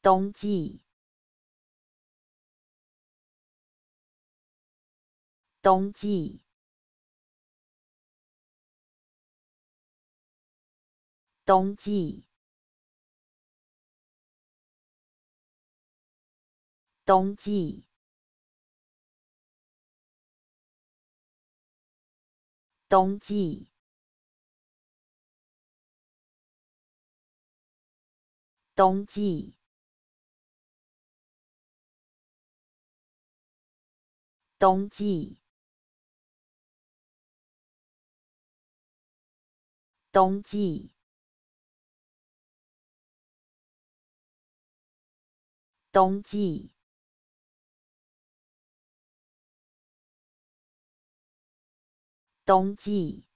冬季，冬季，冬季，冬季，冬季，冬季。冬季，冬季，冬季，冬季。